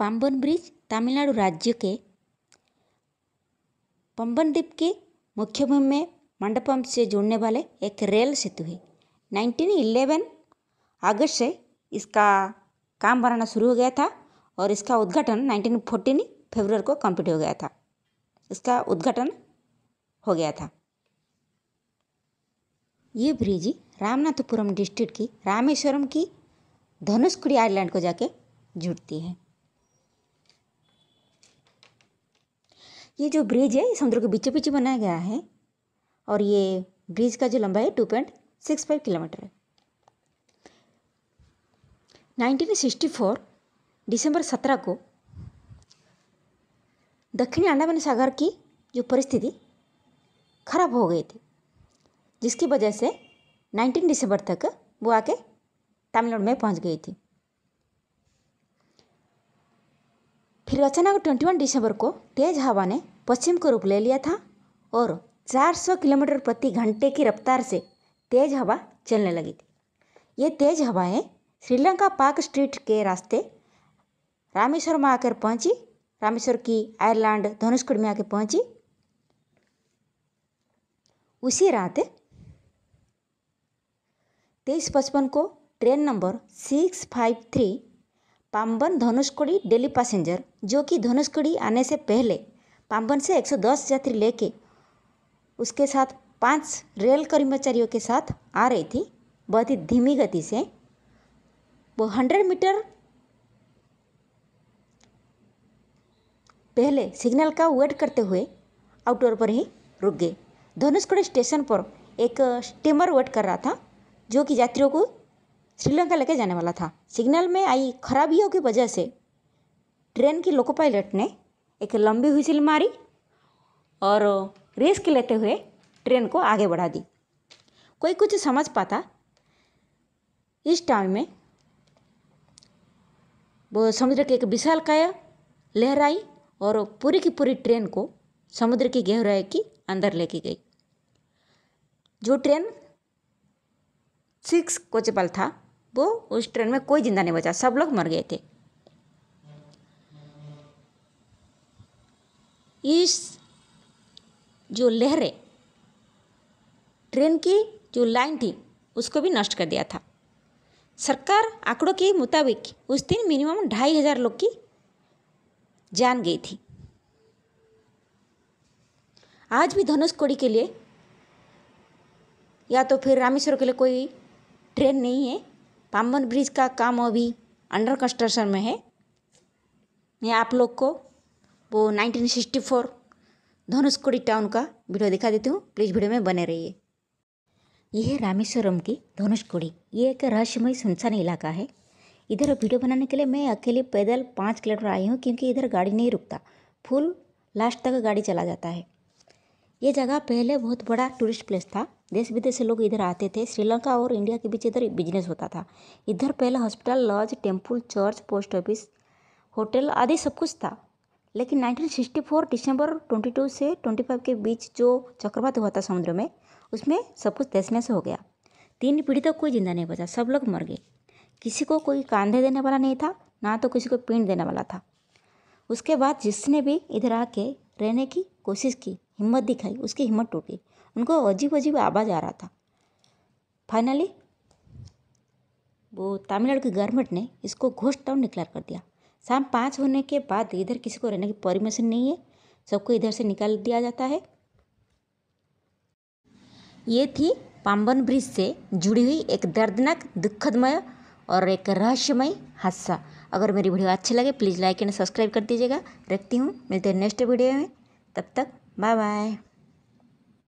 Pamban bridge Tamil Nadu राज्य के पम्बन द्वीप के मुख्य भूमि में मंडपम से जुड़ने वाले एक रेल सेतु है 1911 अगस्त से इसका काम बनाना शुरू हो गया था और इसका उद्घाटन 1914 फेबर को कंप्लीट हो गया था इसका उद्घाटन हो गया था ये ब्रिज रामनाथपुरम डिस्ट्रिक्ट की रामेश्वरम की धनुषकुड़ी आइलैंड को जाके जुड़ती है ये जो ब्रिज है समुद्र के बीचों बीच बनाया गया है और ये ब्रिज का जो लंबा है two point six five kilometre है सिक्सटी फोर डिसम्बर सत्रह को दक्षिणी अंडमान सागर की जो परिस्थिति खराब हो गई थी जिसकी वजह से 19 दिसंबर तक वो आके तमिलनाडु में पहुंच गई थी फिर अचानक 21 दिसंबर को तेज हवा ने पश्चिम को रूप ले लिया था और 400 किलोमीटर प्रति घंटे की रफ्तार से तेज हवा चलने लगी थी ये तेज हवाएं श्रीलंका पार्क स्ट्रीट के रास्ते रामेश्वर में आकर पहुंची रामेश्वर की आयरलैंड धनुषकुड में आकर पहुंची उसी रात तेईस पचपन को train number six five three Pamban Dhanushkodi daily passenger जो कि धनुषकोड़ी आने से पहले पामबन से 110 यात्री लेके उसके साथ पांच रेल कर्मचारियों के साथ आ रही थी बहुत ही धीमी गति से वो हंड्रेड मीटर पहले सिग्नल का वेट करते हुए आउटडोर पर ही रुक गए धनुषकोड़ी स्टेशन पर एक स्टीमर वेट कर रहा था जो कि यात्रियों को श्रीलंका लेके जाने वाला था सिग्नल में आई खराबियों की वजह से ट्रेन की लोको पायलट ने एक लंबी हुसिल मारी और रिस्क लेते हुए ट्रेन को आगे बढ़ा दी कोई कुछ समझ पाता इस टाइम में वो समुद्र की एक विशाल काया लहराई और पूरी की पूरी ट्रेन को समुद्र की गहराई की अंदर लेके गई जो ट्रेन सिक्स कोचेबल था वो उस ट्रेन में कोई जिंदा नहीं बचा सब लोग मर गए थे इस जो लहरें ट्रेन की जो लाइन थी उसको भी नष्ट कर दिया था सरकार आंकड़ों के मुताबिक उस दिन मिनिमम ढाई हज़ार लोग की जान गई थी आज भी धनुष कोड़ी के लिए या तो फिर रामेश्वर के लिए कोई ट्रेन नहीं है पामवन ब्रिज का काम अभी अंडर कंस्ट्रक्शन में है मैं आप लोग को वो 1964 धनुषकोडी टाउन का वीडियो दिखा देती हूँ प्लीज़ वीडियो में बने रहिए यह है रामेश्वरम की धनुषकोडी ये एक रहस्यमय सुनसान इलाका है इधर वीडियो बनाने के लिए मैं अकेले पैदल पाँच किलोमीटर आई हूँ क्योंकि इधर गाड़ी नहीं रुकता फुल लास्ट तक गाड़ी चला जाता है ये जगह पहले बहुत बड़ा टूरिस्ट प्लेस था देश विदेश से लोग इधर आते थे श्रीलंका और इंडिया के बीच इधर बिजनेस होता था इधर पहले hospital lodge temple church post office hotel आदि सब कुछ था लेकिन 1964 दिसंबर 22 से 25 के बीच जो चक्रवात हुआ था समुद्र में उसमें सब कुछ तहस नहस हो गया तीन पीढ़ी तक कोई जिंदा नहीं बचा सब लोग मर गए किसी को कोई कांधे देने वाला नहीं था ना तो किसी को पिंड देने वाला था उसके बाद जिसने भी इधर आके रहने की कोशिश की हिम्मत दिखाई उसकी हिम्मत टूटी उनको अजीब अजीब आवाज़ आ रहा था फाइनली वो तमिलनाडु की गवर्नमेंट ने इसको घोस्ट टाउन डिक्लेयर कर दिया शाम पाँच होने के बाद इधर किसी को रहने की परमिशन नहीं है सबको इधर से निकाल दिया जाता है ये थी पाम्बन ब्रिज से जुड़ी हुई एक दर्दनाक दुखदमय और एक रहस्यमय हादसा अगर मेरी वीडियो अच्छी लगे प्लीज़ लाइक एंड सब्सक्राइब कर दीजिएगा रखती हूँ मिलते हैं नेक्स्ट वीडियो में तब तक बाय बाय